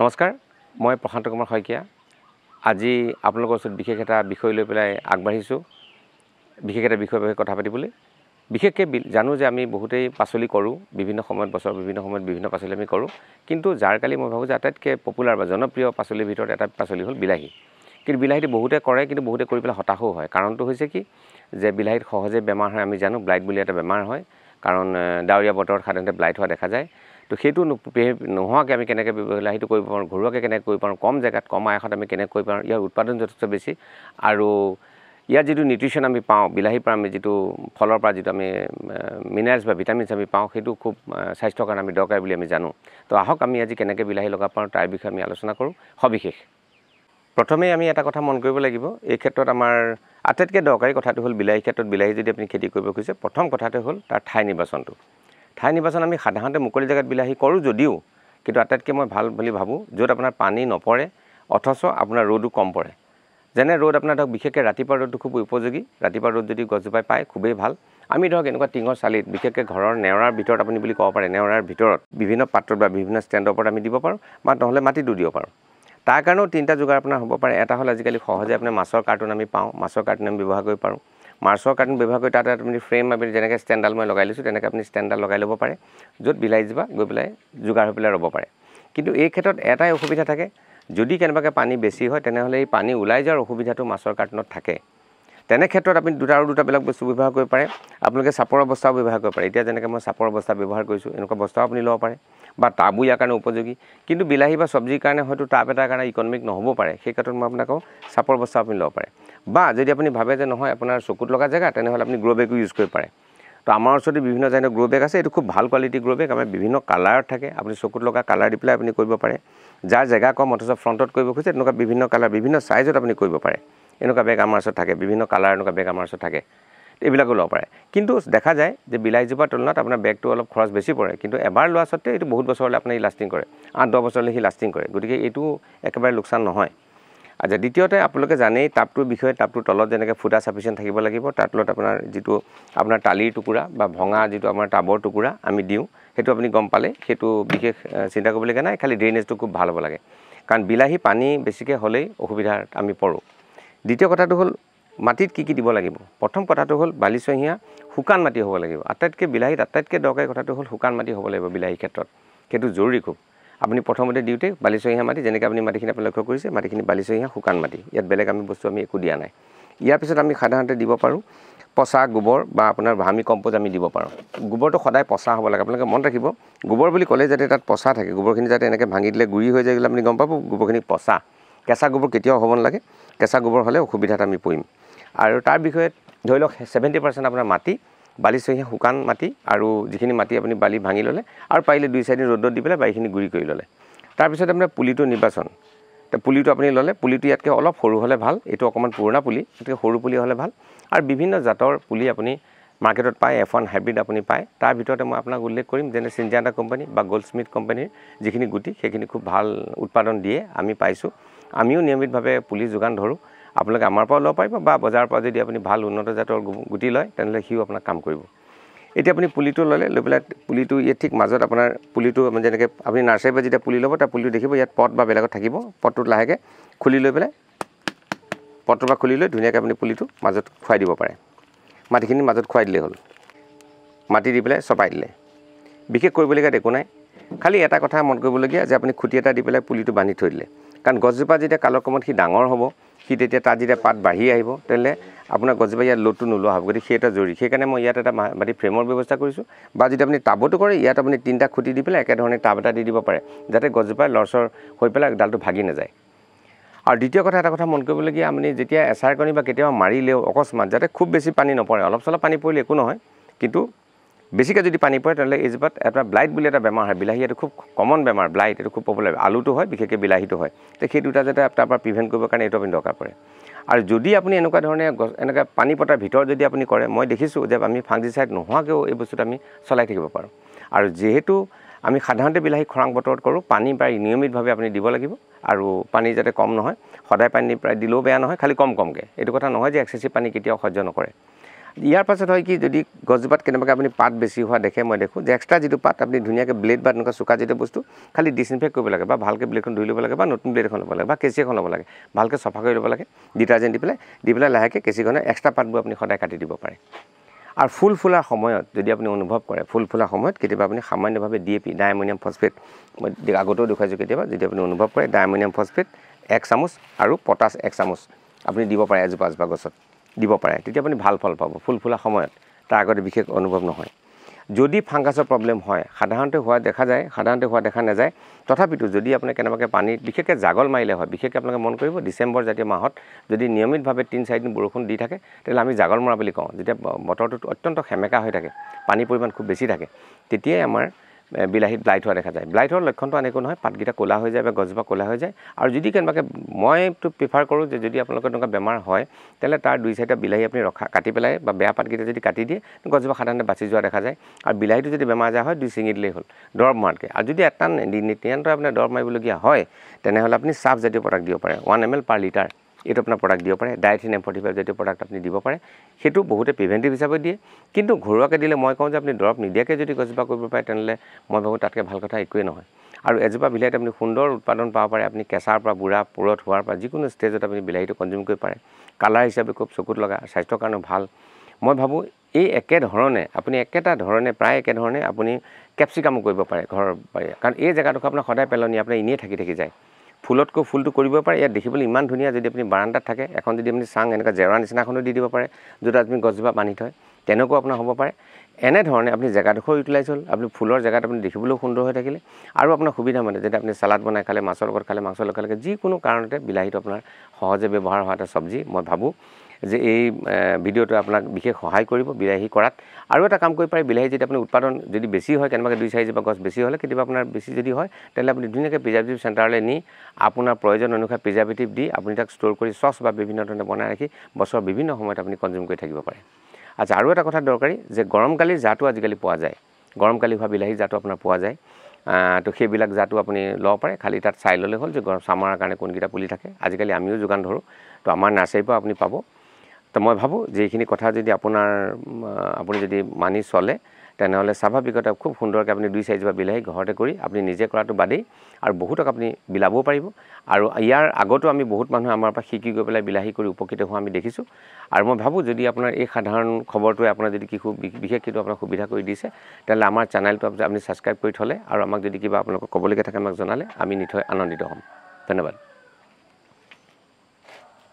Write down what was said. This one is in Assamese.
নমস্কাৰ মই প্ৰশান্ত কুমাৰ শইকীয়া আজি আপোনালোকৰ ওচৰত বিশেষ এটা বিষয় লৈ পেলাই আগবাঢ়িছোঁ বিশেষ এটা বিষয় বিষয়ে কথা পাতিবলৈ বিশেষকৈ জানো যে আমি বহুতেই পাচলি কৰোঁ বিভিন্ন সময়ত বছৰৰ বিভিন্ন সময়ত বিভিন্ন পাচলি আমি কৰোঁ কিন্তু যাৰ জাৰকালি মই ভাবোঁ যে আটাইতকৈ পপুলাৰ বা জনপ্ৰিয় পাচলিৰ ভিতৰত এটা পাচলি হ'ল বিলাহী কিন্তু বিলাহীটো বহুতে কৰে কিন্তু বহুতে কৰি পেলাই হতাশো হয় কাৰণটো হৈছে কি যে বিলাহীত সহজে বেমাৰ হয় আমি জানো ব্লাইট বুলি এটা বেমাৰ হয় কাৰণ ডাৱৰীয়া বতৰত সাধাৰণতে ব্লাইট হোৱা দেখা যায় তো সেইটো নোহোৱাকৈ আমি কেনেকৈ সেইটো কৰিব পাৰোঁ ঘৰুৱাকৈ কেনেকৈ কৰিব পাৰোঁ কম জেগাত কম আয়সত আমি কেনেকৈ কৰিব পাৰোঁ ইয়াৰ উৎপাদন যথেষ্ট বেছি আৰু ইয়াৰ যিটো নিউট্ৰিশ্যন আমি পাওঁ বিলাহীৰ পৰা আমি যিটো ফলৰ পৰা যিটো আমি মিনাৰেলছ বা ভিটামিনছ আমি পাওঁ সেইটো খুব স্বাস্থ্যৰ কাৰণে আমি দৰকাৰী বুলি আমি জানো তো আহক আমি আজি কেনেকৈ বিলাহী লগাব পাৰোঁ তাৰ বিষয়ে আমি আলোচনা কৰোঁ সবিশেষ প্ৰথমেই আমি এটা কথা মন কৰিব লাগিব এই ক্ষেত্ৰত আমাৰ আটাইতকৈ দৰকাৰী কথাটো হ'ল বিলাহীৰ ক্ষেত্ৰত বিলাহী যদি আপুনি খেতি কৰিব খুজিছে প্ৰথম কথাটো হ'ল তাৰ ঠাই নিৰ্বাচনটো ঠাই নিৰ্বাচন আমি সাধাৰণতে মুকলি জেগাত বিলাহী কৰোঁ যদিও কিন্তু আটাইতকৈ মই ভাল বুলি ভাবোঁ য'ত আপোনাৰ পানী নপৰে অথচ আপোনাৰ ৰ'দো কম পৰে যেনে ৰ'দ আপোনাৰ ধৰক বিশেষকৈ ৰাতিপুৱা ৰ'দটো খুব উপযোগী ৰাতিপুৱা ৰ'দ যদি গছজোপাই পায় খুবেই ভাল আমি ধৰক এনেকুৱা টিঙৰ চালিত বিশেষকৈ ঘৰৰ নেওৰাৰ ভিতৰত আপুনি বুলি ক'ব পাৰে নেওৰাৰ ভিতৰত বিভিন্ন পাত্ৰত বা বিভিন্ন ষ্টেণ্ডৰ ওপৰত আমি দিব পাৰোঁ বা নহ'লে মাটিটো দিব পাৰোঁ তাৰ কাৰণেও তিনিটা যোগাৰ আপোনাৰ হ'ব পাৰে এটা হ'ল আজিকালি সহজে আপোনাৰ মাছৰ কাৰ্টুন আমি পাওঁ মাছৰ কাৰ্টুন আমি ব্যৱহাৰ কৰিব পাৰোঁ মাৰ্চৰ কাৰ্টন ব্যৱহাৰ কৰি তাত আপুনি ফ্ৰেম আপুনি যেনেকৈ ষ্টেণ্ডডাল মই লগাই লৈছোঁ তেনেকৈ আপুনি ষ্টেণ্ডাল লগাই ল'ব পাৰে য'ত বিলাইজোপা গৈ পেলাই যোগাৰ হৈ পেলাই ৰ'ব পাৰে কিন্তু এই ক্ষেত্ৰত এটাই অসুবিধা থাকে যদি কেনেবাকৈ পানী বেছি হয় তেনেহ'লে এই পানী ওলাই যোৱাৰ অসুবিধাটো মাছৰ কাৰ্টনত থাকে তেনে ক্ষেত্ৰত আপুনি দুটা আৰু দুটা বেলেগ বস্তু ব্যৱহাৰ কৰিব পাৰে আপোনালোকে চাপৰ অৱস্থাও ব্যৱহাৰ কৰিব পাৰে এতিয়া যেনেকৈ মই চাপৰ অৱস্থা ব্যৱহাৰ কৰিছোঁ এনেকুৱা বস্তাও আপুনি ল'ব পাৰে বা টাবো ইয়াৰ কাৰণে উপযোগী কিন্তু বিলাহী বা চব্জিৰ কাৰণে হয়তো টাব এটাৰ কাৰণে ইকনমিক নহ'ব পাৰে সেই ক্ষেত্ৰত মই আপোনাক কওঁ চাপৰ অৱস্থাও আপুনি ল'ব পাৰে বা যদি আপুনি ভাবে যে নহয় আপোনাৰ চকুত লগা জেগা তেনেহ'লে আপুনি গ্ৰ' বেগো ইউজ কৰিব পাৰে তো আমাৰ ওচৰতে বিভিন্ন ধৰণৰ গ্ৰ' বেগ আছে এইটো খুব ভাল কোৱালিটি গ্ৰ' বেগ আমাৰ বিভিন্ন কালাৰত থাকে আপুনি চকুত লগা কালাৰ দি পেলাই আপুনি কৰিব পাৰে যাৰ জেগা কম অথচ ফ্ৰণ্টত কৰিব খুজিছে তেনেকুৱা বিভিন্ন কালাৰ বিভিন্ন চাইজত আপুনি কৰিব পাৰে এনেকুৱা বেগ আমাৰ ওচৰত থাকে বিভিন্ন কালাৰ এনেকুৱা বেগ আমাৰ ওচৰত থাকে এইবিলাকো ল'ব পাৰে কিন্তু দেখা যায় যে বিলাইজোপাৰ তুলনাত আপোনাৰ বেগটো অলপ খৰচ বেছি পৰে কিন্তু এবাৰ লোৱা স্বত্তে এইটো বহুত বছৰলৈ আপুনি লাষ্টিং কৰে আঠ দহ বছৰলৈ সি লাষ্টিং কৰে গতিকে এইটো একেবাৰে লোকচান নহয় আচ্ছা দ্বিতীয়তে আপোনালোকে জানেই টাপটোৰ বিষয়ে টাপটোৰ তলত যেনেকৈ ফুটা চাফিচিয়েণ্ট থাকিব লাগিব তাৰ তলত আপোনাৰ যিটো আপোনাৰ টালিৰ টুকুৰা বা ভঙা যিটো আমাৰ টাবৰ টুকুৰা আমি দিওঁ সেইটো আপুনি গম পালে সেইটো বিশেষ চিন্তা কৰিবলগীয়া নাই খালী ড্ৰেইনেজটো খুব ভাল হ'ব লাগে কাৰণ বিলাহী পানী বেছিকৈ হ'লেই অসুবিধাত আমি পৰোঁ দ্বিতীয় কথাটো হ'ল মাটিত কি কি দিব লাগিব প্ৰথম কথাটো হ'ল বালিচহীয়া শুকান মাটি হ'ব লাগিব আটাইতকৈ বিলাহীত আটাইতকৈ দৰকাৰী কথাটো হ'ল শুকান মাটি হ'ব লাগিব বিলাহীৰ ক্ষেত্ৰত সেইটো জৰুৰী খুব আপুনি প্ৰথমতে দিওঁতে বালিচহীয়া মাটি যেনেকৈ আপুনি মাটিখিনি আপুনি লক্ষ্য কৰিছে মাটিখিনি বালিচহীয়া শুকান মাটি ইয়াত বেলেগ আমি বস্তু আমি একো দিয়া নাই ইয়াৰ পিছত আমি সাধাৰণতে দিব পাৰোঁ পচা গোবৰ বা আপোনাৰ ভামি কম্প'জ আমি দিব পাৰোঁ গোবৰটো সদায় পচা হ'ব লাগে আপোনালোকে মনত ৰাখিব গোবৰ বুলি ক'লে যাতে তাত পচা থাকে গোবৰখিনি যাতে এনেকৈ ভাঙি দিলে গুৰি হৈ যায় গ'লে আপুনি গম পাব গোবৰখিনি পচা কেঁচা গোবৰ কেতিয়াও হ'ব নালাগে কেঁচা গোবৰ হ'লে অসুবিধাত আমি পৰিম আৰু তাৰ বিষয়ে ধৰি লওক ছেভেণ্টি পাৰ্চেণ্ট আপোনাৰ মাটি বালি বালিচহীয়া শুকান মাটি আৰু যিখিনি মাটি আপুনি বালি ভাঙি ল'লে আৰু পাৰিলে দুই চাইডে ৰ'দত দি পেলাই বালিখিনি গুৰি কৰি ল'লে তাৰপিছত আপোনাৰ পুলিটো নিৰ্বাচন তে পুলিটো আপুনি ল'লে পুলিটো ইয়াতকৈ অলপ সৰু হ'লে ভাল এইটো অকণমান পুৰণা পুলি গতিকে সৰু পুলি হ'লে ভাল আৰু বিভিন্ন জাতৰ পুলি আপুনি মাৰ্কেটত পায় এফ ওৱান হাইব্ৰিড আপুনি পায় তাৰ ভিতৰতে মই আপোনাক উল্লেখ কৰিম যেনে চিনজানা কোম্পানী বা গ'ল্ড স্মিথ কোম্পানীৰ যিখিনি গুটি সেইখিনি খুব ভাল উৎপাদন দিয়ে আমি পাইছোঁ আমিও নিয়মিতভাৱে পুলি যোগান ধৰোঁ আপোনালোকে আমাৰ পৰাও ল'ব পাৰিব বা বজাৰৰ পৰা যদি আপুনি ভাল উন্নত জাতৰ গুটি লয় তেনেহ'লে সিও আপোনাক কাম কৰিব এতিয়া আপুনি পুলিটো ল'লে লৈ পেলাই পুলিটো ইয়াত ঠিক মাজত আপোনাৰ পুলিটো যেনেকৈ আপুনি নাৰ্চাৰীৰ পৰা যেতিয়া পুলি ল'ব তাৰ পুলিটো দেখিব ইয়াত পট বা বেলেগত থাকিব পটটোত লাহেকৈ খুলি লৈ পেলাই পটটোৰ পৰা খুলি লৈ ধুনীয়াকৈ আপুনি পুলিটো মাজত খুৱাই দিব পাৰে মাটিখিনি মাজত খুৱাই দিলেই হ'ল মাটি দি পেলাই চপাই দিলে বিশেষ কৰিবলগীয়া একো নাই খালি এটা কথা মন কৰিবলগীয়া যে আপুনি খুটি এটা দি পেলাই পুলিটো বান্ধি থৈ দিলে কাৰণ গছজোপা যেতিয়া কালৰ কালক্ৰমত সি ডাঙৰ হ'ব সি তেতিয়া তাত যেতিয়া পাত বাঢ়ি আহিব তেনেহ'লে আপোনাৰ গছজোপা ইয়াত লোডটো নোলোৱা হ'ব গতিকে সেই এটা জৰুৰী সেইকাৰণে মই ইয়াত এটা মাটি ফ্ৰেমৰ ব্যৱস্থা কৰিছোঁ বা যদি আপুনি টাবতো কৰে ইয়াত আপুনি তিনিটা খুটি দি পেলাই একেধৰণে টাব এটা দি দিব পাৰে যাতে গছজোপাই লৰচৰ হৈ পেলাই ডালটো ভাগি নাযায় আৰু দ্বিতীয় কথা এটা কথা মন কৰিবলগীয়া আপুনি যেতিয়া এছাৰ কণী বা কেতিয়াবা মাৰিলেও অকস্মাত যাতে খুব বেছি পানী নপৰে অলপ চলপ পানী পৰিলে একো নহয় কিন্তু বেছিকৈ যদি পানী পৰে তেনেহ'লে এইজোপাত এটা ব্লাইট বুলি এটা বেমাৰ হয় বিলাহী এইটো খুব কমন বেমাৰ ব্লাইট এইটো খুব পপুলাৰ আলুটো হয় বিশেষকৈ বিলাহীটো হয় তে সেই দুটা যাতে তাৰ পৰা প্ৰিভেণ্ট কৰিবৰ কাৰণে এইটো আপুনি দৰকাৰ পৰে আৰু যদি আপুনি এনেকুৱা ধৰণে গছ এনেকৈ পানী পতাৰ ভিতৰত যদি আপুনি কৰে মই দেখিছোঁ যে আমি ফাংজিচাইড নোহোৱাকৈও এই বস্তুটো আমি চলাই থাকিব পাৰোঁ আৰু যিহেতু আমি সাধাৰণতে বিলাহী খৰাং বতৰত কৰোঁ পানী প্ৰায় নিয়মিতভাৱে আপুনি দিব লাগিব আৰু পানী যাতে কম নহয় সদায় পানী প্ৰায় দিলেও বেয়া নহয় খালী কম কমকৈ এইটো কথা নহয় যে এক্সেচিভ পানী কেতিয়াও সহ্য নকৰে ইয়াৰ পাছত হয় কি যদি গছজোপাত কেনেবাকৈ আপুনি পাত বেছি হোৱা দেখে মই দেখোঁ যে এক্সট্ৰা যিটো পাত আপুনি ধুনীয়াকৈ ব্লেড বা তেনেকুৱা চোকা যিটো বস্তু খালি ডিছইনফেক্ট কৰিব লাগে বা ভালকৈ ব্লেডখন ধুই ল'ব লাগে বা নতুন ব্লেড এখন ল'ব লাগে বা কেচি এখন ল'ব লাগে ভালকৈ চফা কৰি ল'ব লাগে ডিটাৰ্জেণ্ট দি পেলাই দি পেলাই লাহেকৈ কেচিখনে এক্সট্ৰা পাতবোৰ আপুনি সদায় কাটি দিব পাৰে আৰু ফুল ফুলাৰ সময়ত যদি আপুনি অনুভৱ কৰে ফুল ফুলাৰ সময়ত কেতিয়াবা আপুনি সামান্যভাৱে D A P diammonium phosphate মই আগতেও দেখুৱাইছোঁ কেতিয়াবা যদি আপুনি অনুভৱ কৰে ডাইমনিয়াম ফচফেট এক চামুচ আৰু পটাছ এক চামুচ আপুনি দিব পাৰে এজোপা এজোপা গছত দিব পাৰে তেতিয়া আপুনি ভাল ফল পাব ফুল ফুলা সময়ত তাৰ আগতে বিশেষ অনুভৱ নহয় যদি ফাংগাছৰ প্ৰব্লেম হয় সাধাৰণতে হোৱা দেখা যায় সাধাৰণতে হোৱা দেখা নাযায় তথাপিতো যদি আপুনি কেনেবাকৈ পানীত বিশেষকৈ জাগল মাৰিলে হয় বিশেষকৈ আপোনালোকে মন কৰিব ডিচেম্বৰ জাতীয় মাহত যদি নিয়মিতভাৱে তিনি চাৰিদিন বৰষুণ দি থাকে তেতিয়াহ'লে আমি জাগল মৰা বুলি কওঁ যেতিয়া বতৰটোত অত্যন্ত সেমেকা হৈ থাকে পানীৰ পৰিমাণ খুব বেছি থাকে তেতিয়াই আমাৰ বিলাহীত ব্লাইট হোৱা দেখা যায় ব্লাইটৰ লক্ষণটো এনেকুৱা নহয় পাতকেইটা ক'লা হৈ যায় বা গছজোপা ক'লা হৈ যায় আৰু যদি কেনেবাকৈ মইতো প্ৰিফাৰ কৰোঁ যে যদি আপোনালোকৰ তেনেকুৱা বেমাৰ হয় তেনেহ'লে তাৰ দুই চাৰিটা বিলাহী আপুনি ৰখা কাটি পেলাই বা বেয়া পাতকেইটা যদি কাটি দিয়ে গছজোপা সাধাৰণতে বাচি যোৱা দেখা যায় আৰু বিলাহীটো যদি বেমাৰ আজাৰ হয় দুই চিঙি দিলেই হ'ল দৰৱ মৰাতকৈ আৰু যদি এটা নিয়ন্ত্ৰণ আপোনাৰ দৰৱ মাৰিবলগীয়া হয় তেনেহ'লে আপুনি চাফ জাতীয় প্ৰডাক্ট দিব পাৰে one M L per litre এইটো আপোনাৰ প্ৰডাক্ট দিব পাৰে ডায়েথিন এম ফৰ্টি ফাইভ জাতীয় প্ৰডাক্ট আপুনি দিব পাৰে সেইটো বহুতে প্ৰিভেণ্টিভ হিচাপে দিয়ে কিন্তু ঘৰুৱাকৈ দিলে মই কওঁ যে আপুনি দৰৱ নিদিয়াকৈ যদি গছজোপা কৰিব পাৰে তেনেহ'লে মই ভাবোঁ তাতকৈ ভাল কথা একোৱেই নহয় আৰু এজোপা বিলাহীত আপুনি সুন্দৰ উৎপাদন পাব পাৰে আপুনি কেঁচাৰ পৰা বুঢ়া পুৰত হোৱাৰ পৰা যিকোনো ষ্টেজত আপুনি বিলাহীটো কনজিউম কৰিব পাৰে কালাৰ হিচাপে খুব চকুত লগা স্বাস্থ্যৰ কাৰণেও ভাল মই ভাবোঁ এই একেধৰণে আপুনি একেটা ধৰণে প্ৰায় একেধৰণে আপুনি কেপচিকামো কৰিব পাৰে ঘৰৰ কাৰণ এই জেগাডোখৰ আপোনাৰ সদায় পেলনি আপোনাৰ এনেই থাকি থাকি যায় ফুলতকৈ ফুলটো কৰিব পাৰে ইয়াত দেখিবলৈ ইমান ধুনীয়া যদি আপুনি বাৰান্দাত থাকে এখন যদি আপুনি চাং এনেকুৱা জেৰুৱা নিচিনাখনো দি দিব পাৰে য'ত আপুনি গছজোপা বান্ধি থয় তেনেকুৱা আপোনাৰ হ'ব পাৰে এনেধৰণে আপুনি জেগাডোখৰ ইউটিলাইজ হ'ল আপুনি ফুলৰ জেগাত আপুনি দেখিবলৈও সুন্দৰ হৈ থাকিলে আৰু আপোনাৰ সুবিধা মানে যেতিয়া আপুনি চালাড বনাই খালে মাছৰ লগত খালে মাংসৰ লগত খালে যিকোনো কাৰণতে বিলাহীটো আপোনাৰ সহজে ব্যৱহাৰ হোৱা এটা চব্জি মই ভাবোঁ যে এই ভিডিঅ'টোৱে আপোনাক বিশেষ সহায় কৰিব বিলাহী কৰাত আৰু এটা কাম কৰিব পাৰে বিলাহী যদি আপুনি উৎপাদন যদি বেছি হয় কেনেবাকৈ দুই চাৰিজোপা গছ বেছি হ'লে কেতিয়াবা আপোনাৰ বেছি যদি হয় তেনেহ'লে আপুনি ধুনীয়াকৈ প্ৰিজাৰ্ভেটিভ চেণ্টাৰলৈ নি আপোনাৰ প্ৰয়োজন অনুসাৰে প্ৰিজাৰ্ভেটিভ দি আপুনি তাক ষ্ট'ৰ কৰি চচ বা বিভিন্ন ধৰণে বনাই ৰাখি বছৰৰ বিভিন্ন সময়ত আপুনি কনজিউম কৰি থাকিব পাৰে আচ্ছা আৰু এটা কথা দৰকাৰী যে গৰম গৰমকালিৰ জাতো আজিকালি পোৱা যায় গৰম কালি হোৱা বিলাহী জাতো আপোনাৰ পোৱা যায় তো সেইবিলাক জাতো আপুনি ল'ব পাৰে খালী তাত চাই ল'লে হ'ল যে গৰম চামাৰৰ কাৰণে কোনকেইটা পুলি থাকে আজিকালি আমিও যোগান ধৰোঁ তো আমাৰ নাৰ্চাৰীৰ পৰা আপুনি পাব তো মই ভাবোঁ যে এইখিনি কথা যদি আপোনাৰ আপুনি যদি মানি চলে তেনেহ'লে স্বাভাৱিকতে খুব সুন্দৰকৈ আপুনি দুই চাৰিজোপা বিলাহী ঘৰতে কৰি আপুনি নিজে কৰাটো বাদেই আৰু বহুতক আপুনি বিলাবও পাৰিব আৰু ইয়াৰ আগতো আমি বহুত মানুহে আমাৰ পৰা শিকি গৈ পেলাই বিলাহী কৰি উপকৃত হোৱা আমি দেখিছোঁ আৰু মই ভাবোঁ যদি আপোনাৰ এই সাধাৰণ খবৰটোৱে আপোনাৰ যদি কি বিশেষ কিন্তু আপোনাক সুবিধা কৰি দিছে তেনেহ'লে আমাৰ চেনেলটো আপুনি ছাবস্ক্ৰাইব কৰি থ'লে আৰু আমাক যদি কিবা আপোনালোকক ক'বলগীয়া থাকে আমাক জনালে আমি নিশ্চয় আনন্দিত হ'ম ধন্যবাদ